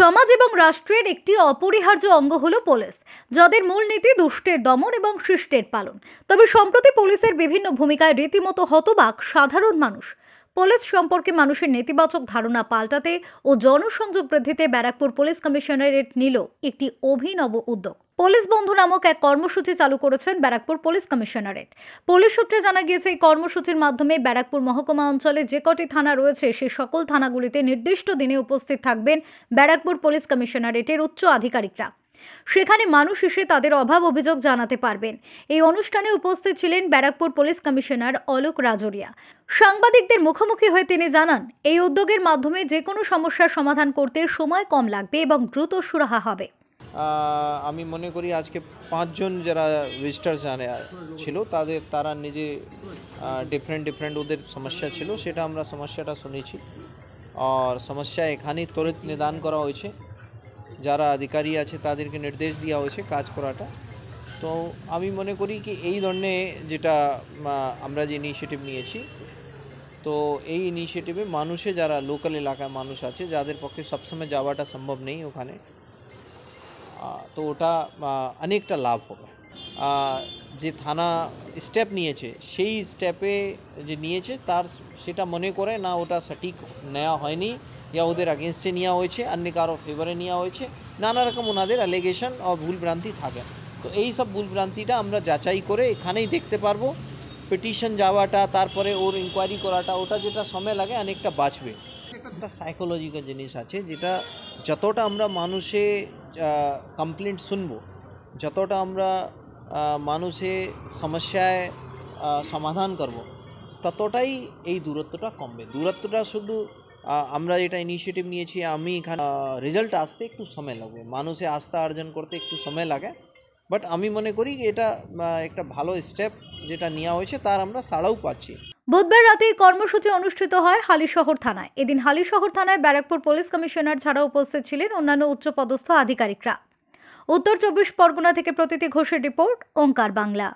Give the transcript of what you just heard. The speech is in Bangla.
সমাজ এবং রাষ্ট্রের একটি অপরিহার্য অঙ্গ হল পুলিশ যাদের মূলনীতি দুষ্টের দমন এবং সৃষ্টের পালন তবে সম্প্রতি পুলিশের বিভিন্ন ভূমিকায় রীতিমতো হতবাক সাধারণ মানুষ পুলিশ সম্পর্কে মানুষের নেতিবাচক ধারণা পাল্টাতে ও জনসংযোগ বৃদ্ধিতে ব্যারাকপুর পুলিশ কমিশনারেট নিল একটি অভিনব উদ্যোগ পুলিশ বন্ধু নামক এক কর্মসূচি চালু করেছেন ব্যারাকপুর পুলিশ কমিশনারেট পুলিশ সূত্রে জানা গিয়েছে এই কর্মসূচির মাধ্যমে ব্যারাকপুর মহকুমা অঞ্চলে যে কটি থানা রয়েছে সে সকল থানাগুলিতে নির্দিষ্ট দিনে উপস্থিত থাকবেন ব্যারাকপুর পুলিশ কমিশনারেটের উচ্চ আধিকারিকরা সেখানে মানুষ এসে তাদের অভাব অভিযোগ জানাতে পারবেন এই অনুষ্ঠানে উপস্থিত ছিলেন ব্যারাকপুর পুলিশ কমিশনার অলোক রাজরিয়া সাংবাদিকদের মুখোমুখি হয়ে তিনি জানান এই উদ্যোগের মাধ্যমে যে কোনো সমস্যার সমাধান করতে সময় কম লাগবে এবং দ্রুত সুরাহা হবে আমি মনে করি আজকে পাঁচজন যারা রেজিস্টার জানে ছিল তাদের তারা নিজে ডিফারেন্ট ডিফারেন্ট ওদের সমস্যা ছিল সেটা আমরা সমস্যাটা শুনেছি আর সমস্যা এখানেই তরিত নিদান করা হয়েছে যারা আধিকারী আছে তাদেরকে নির্দেশ দেওয়া হয়েছে কাজ করাটা তো আমি মনে করি কি এই ধরনের যেটা আমরা যে ইনিশিয়েটিভ নিয়েছি তো এই ইনিশিয়েটিভে মানুষে যারা লোকাল এলাকায় মানুষ আছে যাদের পক্ষে সবসময় যাওয়াটা সম্ভব নেই ওখানে তো ওটা অনেকটা লাভ হবে যে থানা স্টেপ নিয়েছে সেই স্টেপে যে নিয়েছে তার সেটা মনে করে না ওটা সঠিক নেওয়া হয়নি ইয়া ওদের অ্যাগেনস্টে নেওয়া হয়েছে অন্য কারো ফেভারে নেওয়া হয়েছে নানা রকম ওনাদের অ্যালিগেশন ও ভুলভ্রান্তি থাকে তো এই সব ভুলভ্রান্তিটা আমরা যাচাই করে এখানেই দেখতে পারবো পিটিশন যাওয়াটা তারপরে ওর ইনকোয়ারি করাটা ওটা যেটা সময় লাগে অনেকটা বাঁচবে একটা সাইকোলজিক্যাল জিনিস আছে যেটা যতটা আমরা মানুষে কমপ্লেন্ট শুনবো যতটা আমরা মানুষে সমস্যায় সমাধান করব ততটাই এই দূরত্বটা কমবে দূরত্বটা শুধু আমরা এটা ইনিশিয়েটিভ নিয়েছি আমি এখানে রেজাল্ট আসতে একটু সময় লাগবে মানুষে আস্থা অর্জন করতে একটু সময় লাগে বাট আমি মনে করি এটা একটা ভালো স্টেপ যেটা নেওয়া হয়েছে তার আমরা সাড়াও পাচ্ছি বুধবার রাতে কর্মসূচি অনুষ্ঠিত হয় হালিশহর থানায় এদিন হালিশহর থানায় ব্যারাকপুর পুলিশ কমিশনার ছাড়াও উপস্থিত ছিলেন অন্যান্য উচ্চপদস্থ আধিকারিকরা উত্তর চব্বিশ পরগনা থেকে প্রতীতি ঘোষের রিপোর্ট ওঙ্কার বাংলা